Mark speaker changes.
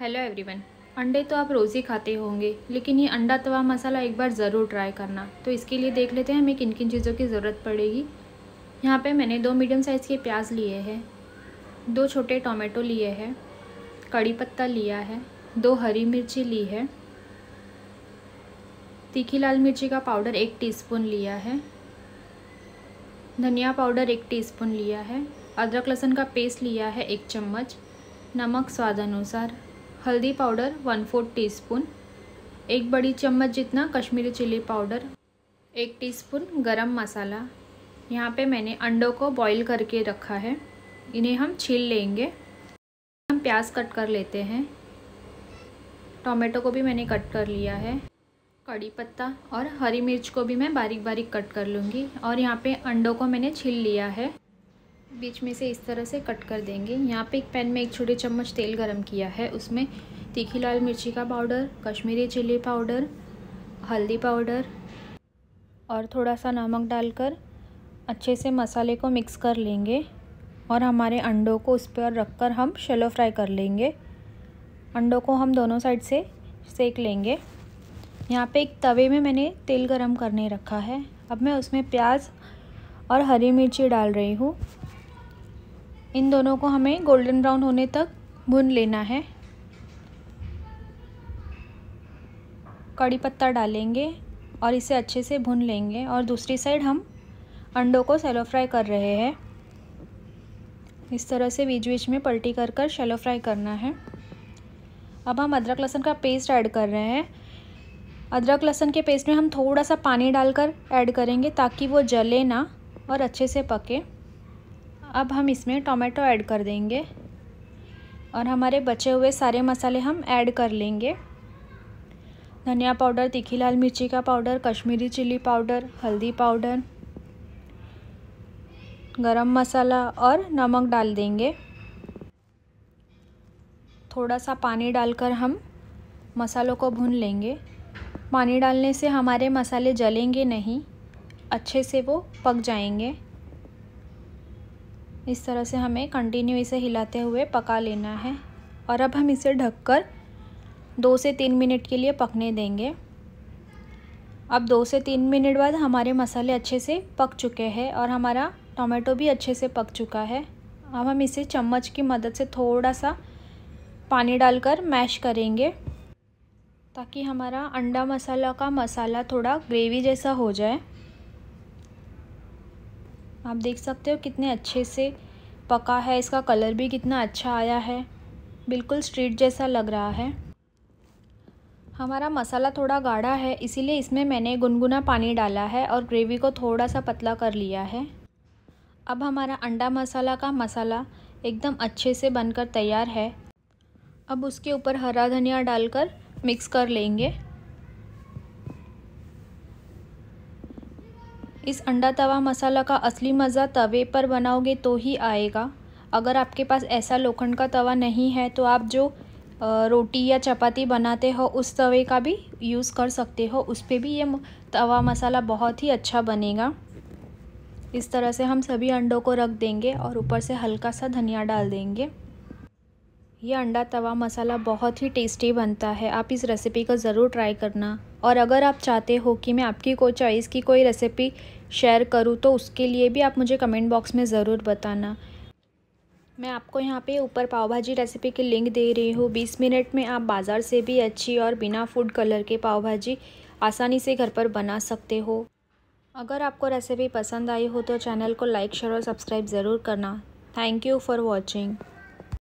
Speaker 1: hello everyone अंडे तो आप रोज़ ही खाते होंगे लेकिन ये अंडा तवा मसाला एक बार ज़रूर ट्राई करना तो इसके लिए देख लेते हैं हमें किन किन चीज़ों की ज़रूरत पड़ेगी यहाँ पे मैंने दो मीडियम साइज़ के प्याज लिए हैं दो छोटे टोमेटो लिए हैं कड़ी पत्ता लिया है दो हरी मिर्ची ली है तीखी लाल मिर्ची का पाउडर एक टी लिया है धनिया पाउडर एक टी लिया है अदरक लहसुन का पेस्ट लिया है एक चम्मच नमक स्वाद अनुसार हल्दी पाउडर वन फोर्थ टीस्पून एक बड़ी चम्मच जितना कश्मीरी चिली पाउडर एक टीस्पून गरम मसाला यहाँ पे मैंने अंडों को बॉईल करके रखा है इन्हें हम छील लेंगे हम प्याज कट कर लेते हैं टोमेटो को भी मैंने कट कर लिया है कड़ी पत्ता और हरी मिर्च को भी मैं बारीक बारीक कट कर लूँगी और यहाँ पे अंडों को मैंने छील लिया है बीच में से इस तरह से कट कर देंगे यहाँ पे एक पैन में एक छोटे चम्मच तेल गरम किया है उसमें तीखी लाल मिर्ची का पाउडर कश्मीरी चिल्ली पाउडर हल्दी पाउडर और थोड़ा सा नमक डालकर अच्छे से मसाले को मिक्स कर लेंगे और हमारे अंडों को उस पर रख कर हम शेलो फ्राई कर लेंगे अंडों को हम दोनों साइड से सेक लेंगे यहाँ पे एक तवे में मैंने तेल गरम करने रखा है अब मैं उसमें प्याज और हरी मिर्ची डाल रही हूँ इन दोनों को हमें गोल्डन ब्राउन होने तक भुन लेना है कड़ी पत्ता डालेंगे और इसे अच्छे से भुन लेंगे और दूसरी साइड हम अंडों को सेलो फ्राई कर रहे हैं इस तरह से बीच बीच में पलटी कर कर शेलो फ्राई करना है अब हम अदरक लहसन का पेस्ट ऐड कर रहे हैं अदरक लहसन के पेस्ट में हम थोड़ा सा पानी डालकर ऐड करेंगे ताकि वो जले ना और अच्छे से पके अब हम इसमें टोमेटो ऐड कर देंगे और हमारे बचे हुए सारे मसाले हम ऐड कर लेंगे धनिया पाउडर तीखी लाल मिर्ची का पाउडर कश्मीरी चिल्ली पाउडर हल्दी पाउडर गरम मसाला और नमक डाल देंगे थोड़ा सा पानी डालकर हम मसालों को भून लेंगे पानी डालने से हमारे मसाले जलेंगे नहीं अच्छे से वो पक जाएंगे इस तरह से हमें कंटिन्यू इसे हिलाते हुए पका लेना है और अब हम इसे ढककर दो से तीन मिनट के लिए पकने देंगे अब दो से तीन मिनट बाद हमारे मसाले अच्छे से पक चुके हैं और हमारा टोमेटो भी अच्छे से पक चुका है अब हम इसे चम्मच की मदद से थोड़ा सा पानी डालकर मैश करेंगे ताकि हमारा अंडा मसाला का मसाला थोड़ा ग्रेवी जैसा हो जाए आप देख सकते हो कितने अच्छे से पका है इसका कलर भी कितना अच्छा आया है बिल्कुल स्ट्रीट जैसा लग रहा है हमारा मसाला थोड़ा गाढ़ा है इसीलिए इसमें मैंने गुनगुना पानी डाला है और ग्रेवी को थोड़ा सा पतला कर लिया है अब हमारा अंडा मसाला का मसाला एकदम अच्छे से बनकर तैयार है अब उसके ऊपर हरा धनिया डालकर मिक्स कर लेंगे इस अंडा तवा मसाला का असली मज़ा तवे पर बनाओगे तो ही आएगा अगर आपके पास ऐसा लोखंड का तवा नहीं है तो आप जो रोटी या चपाती बनाते हो उस तवे का भी यूज़ कर सकते हो उस पर भी ये तवा मसाला बहुत ही अच्छा बनेगा इस तरह से हम सभी अंडों को रख देंगे और ऊपर से हल्का सा धनिया डाल देंगे ये अंडा तवा मसाला बहुत ही टेस्टी बनता है आप इस रेसिपी को ज़रूर ट्राई करना और अगर आप चाहते हो कि मैं आपकी कोई चॉइस की कोई रेसिपी शेयर करूँ तो उसके लिए भी आप मुझे कमेंट बॉक्स में ज़रूर बताना मैं आपको यहाँ पे ऊपर पाव भाजी रेसिपी की लिंक दे रही हूँ बीस मिनट में आप बाज़ार से भी अच्छी और बिना फूड कलर के पाव भाजी आसानी से घर पर बना सकते हो अगर आपको रेसिपी पसंद आई हो तो चैनल को लाइक शेयर और सब्सक्राइब ज़रूर करना थैंक यू फॉर वॉचिंग